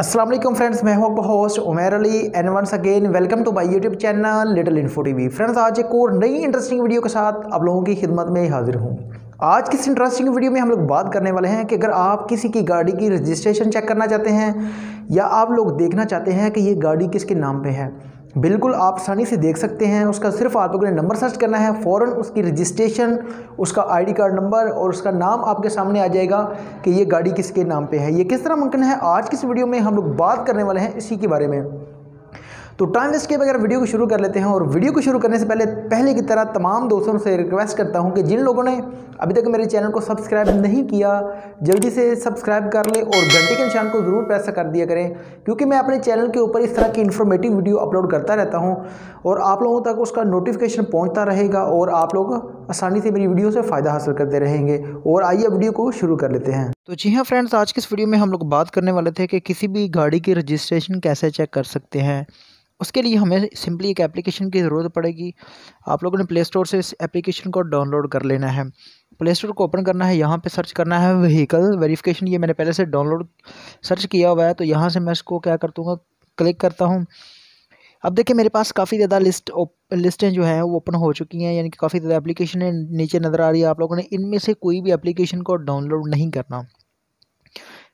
Aslam friends मैं हूं आपका host Umer Ali and once again welcome to my YouTube channel little info TV friends आज एक और नई इंटरेस्टिंग वीडियो के साथ आप लोगों की खिदमत में हाजिर हूं आज किस इंटरेस्टिंग वीडियो में हम लोग बात करने वाले हैं कि अगर आप किसी की गाड़ी की रजिस्ट्रेशन चेक करना चाहते हैं या आप लोग देखना चाहते हैं कि ये गाड़ी किसके नाम पर है बिल्कुल आप आसानी से देख सकते हैं उसका सिर्फ आप लोगों ने नंबर सर्च करना है फ़ौर उसकी रजिस्ट्रेशन उसका आईडी कार्ड नंबर और उसका नाम आपके सामने आ जाएगा कि ये गाड़ी किसके नाम पे है ये किस तरह मुमकिन है आज किस वीडियो में हम लोग बात करने वाले हैं इसी के बारे में तो टाइम वेस्ट के बगैर वीडियो को शुरू कर लेते हैं और वीडियो को शुरू करने से पहले पहले की तरह तमाम दोस्तों से रिक्वेस्ट करता हूँ कि जिन लोगों ने अभी तक मेरे चैनल को सब्सक्राइब नहीं किया जल्दी से सब्सक्राइब कर ले और घंटे के निशान को ज़रूर प्रेस कर दिया करें क्योंकि मैं अपने चैनल के ऊपर इस तरह की इन्फॉर्मेटिव वीडियो अपलोड करता रहता हूँ और आप लोगों तक उसका नोटिफिकेशन पहुँचता रहेगा और आप लोग आसानी से मेरी वीडियो से फ़ायदा हासिल करते रहेंगे और आइए वीडियो को शुरू कर लेते हैं तो जी हाँ फ्रेंड्स आज की इस वीडियो में हम लोग बात करने वाले थे कि किसी भी गाड़ी की रजिस्ट्रेशन कैसे चेक कर सकते हैं उसके लिए हमें सिंपली एक एप्लीकेशन की ज़रूरत पड़ेगी आप लोगों ने प्ले स्टोर से इस एप्लीकेशन को डाउनलोड कर लेना है प्ले स्टोर को ओपन करना है यहाँ पे सर्च करना है व्हीकल वेरिफिकेशन ये मैंने पहले से डाउनलोड सर्च किया हुआ है तो यहाँ से मैं इसको क्या कर दूँगा क्लिक करता हूँ अब देखिए मेरे पास काफ़ी ज़्यादा लिस्ट लिस्टें जो हैं वो ओपन हो चुकी हैं यानी कि काफ़ी ज़्यादा एप्लीकेशन नीचे नज़र आ रही है आप लोगों ने इनमें से कोई भी एप्लीकेशन को डाउनलोड नहीं करना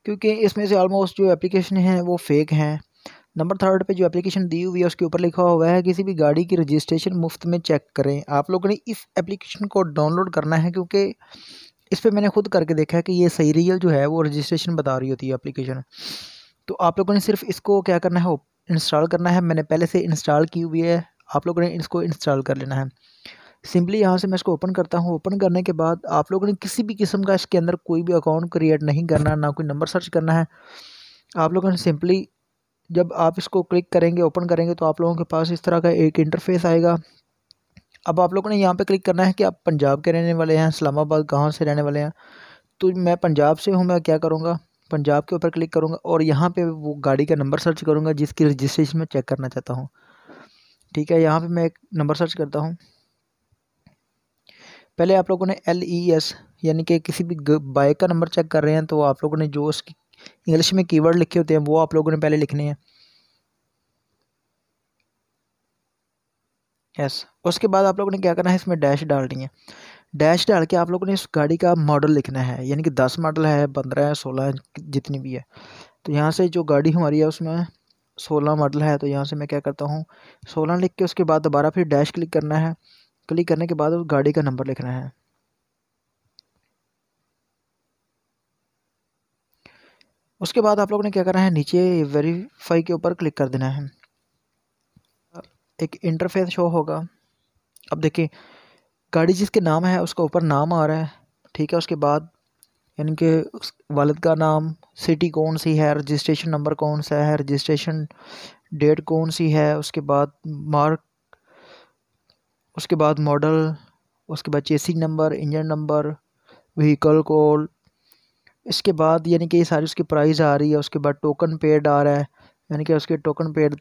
क्योंकि इसमें से ऑलमोस्ट जो एप्लीकेशन हैं वो फेक हैं नंबर थर्ड पे जो एप्लीकेशन दी हुई है उसके ऊपर लिखा हुआ है किसी भी गाड़ी की रजिस्ट्रेशन मुफ्त में चेक करें आप लोगों ने इस एप्लीकेशन को डाउनलोड करना है क्योंकि इस पर मैंने खुद करके देखा है कि ये सही रियल जो है वो रजिस्ट्रेशन बता रही होती है एप्लीकेशन तो आप लोगों ने सिर्फ इसको क्या करना है इंस्टॉल करना है मैंने पहले से इंस्टॉल की हुई है आप लोगों ने इसको इंस्टॉल कर लेना है सिंपली यहाँ से मैं इसको ओपन करता हूँ ओपन करने के बाद आप लोगों ने किसी भी किस्म का इसके अंदर कोई भी अकाउंट क्रिएट नहीं करना ना कोई नंबर सर्च करना है आप लोगों ने सिंपली जब आप इसको क्लिक करेंगे ओपन करेंगे तो आप लोगों के पास इस तरह का एक इंटरफेस आएगा अब आप लोगों ने यहाँ पे क्लिक करना है कि आप पंजाब के रहने वाले हैं इस्लामाबाद कहाँ से रहने वाले हैं तो मैं पंजाब से हूँ मैं क्या करूँगा पंजाब के ऊपर क्लिक करूँगा और यहाँ पर वो गाड़ी का नंबर सर्च करूँगा जिसकी रजिस्ट्रेशन मैं चेक करना चाहता हूँ ठीक है यहाँ पर मैं एक नंबर सर्च करता हूँ पहले आप लोगों ने एल ई एस यानी कि किसी भी बाइक का नंबर चेक कर रहे हैं तो आप लोगों ने जो उसकी इंग्लिश में कीवर्ड लिखे होते हैं वो आप लोगों ने पहले लिखने हैं यस उसके बाद आप लोगों ने क्या करना है इसमें डैश डालनी है डैश डाल के आप लोगों ने इस गाड़ी का मॉडल लिखना है यानी कि दस मॉडल है पंद्रह है सोलह है जितनी भी है तो यहाँ से जो गाड़ी हमारी है उसमें सोलह मॉडल है तो यहाँ से मैं क्या करता हूँ सोलह लिख के उसके बाद दोबारा फिर डैश क्लिक करना है क्लिक करने के बाद उस गाड़ी का नंबर लिखना है उसके बाद आप लोगों ने क्या करना है नीचे वेरीफाई के ऊपर क्लिक कर देना है एक इंटरफेस शो होगा अब देखिए गाड़ी जिसके नाम है उसका ऊपर नाम आ रहा है ठीक है उसके बाद यानी कि उस वालद का नाम सिटी कौन सी है रजिस्ट्रेशन नंबर कौन सा है रजिस्ट्रेशन डेट कौन सी है उसके बाद मार्क उसके बाद मॉडल उसके बाद चेसिंग number engine number vehicle code इसके बाद यानी कि ये सारी उसकी प्राइस आ रही है उसके बाद टोकन पेड आ रहा है यानी कि उसके टोकन पेड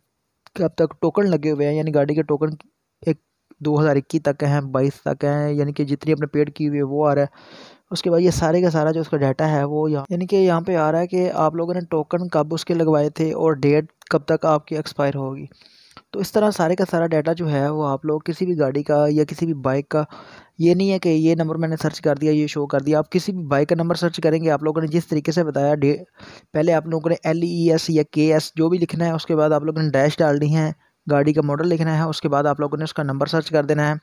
अब तक टोकन लगे हुए हैं यानी गाड़ी के टोकन एक दो हज़ार इक्कीस तक हैं बाईस तक हैं यानी कि जितनी अपने पेड की हुई है वो आ रहा है उसके बाद ये सारे का सारा जो उसका डाटा है वो यहाँ यानी कि यहाँ पे आ रहा है कि आप लोगों ने टोकन कब उसके लगवाए थे और डेट कब तक आपकी एक्सपायर होगी तो इस तरह सारे का सारा डाटा जो है वो आप लोग किसी भी गाड़ी का या किसी भी बाइक का ये नहीं है कि ये नंबर मैंने सर्च कर दिया ये शो कर दिया आप किसी भी बाइक का नंबर सर्च करेंगे आप लोगों ने जिस तरीके से बताया पहले आप लोगों ने एल ई एस या के एस जो भी लिखना है उसके बाद आप लोगों ने डैश डालनी है गाड़ी का मॉडल लिखना है उसके बाद आप लोगों ने उसका नंबर सर्च कर देना है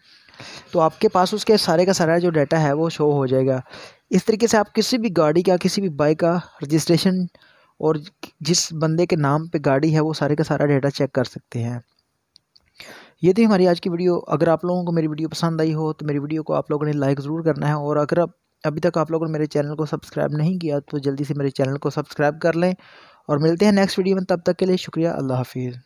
तो आपके पास उसके सारे का सारा जो डाटा है वो शो हो जाएगा इस तरीके से आप किसी भी गाड़ी का किसी भी बाइक का रजिस्ट्रेशन और जिस बंदे के नाम पे गाड़ी है वो सारे का सारा डाटा चेक कर सकते हैं ये थी हमारी आज की वीडियो अगर आप लोगों को मेरी वीडियो पसंद आई हो तो मेरी वीडियो को आप लोगों ने लाइक ज़रूर करना है और अगर अभी तक आप लोगों ने मेरे चैनल को सब्सक्राइब नहीं किया तो जल्दी से मेरे चैनल को सब्सक्राइब कर लें और मिलते हैं नेक्स्ट वीडियो में तब तक के लिए शुक्रिया अल्लाह हाफिज़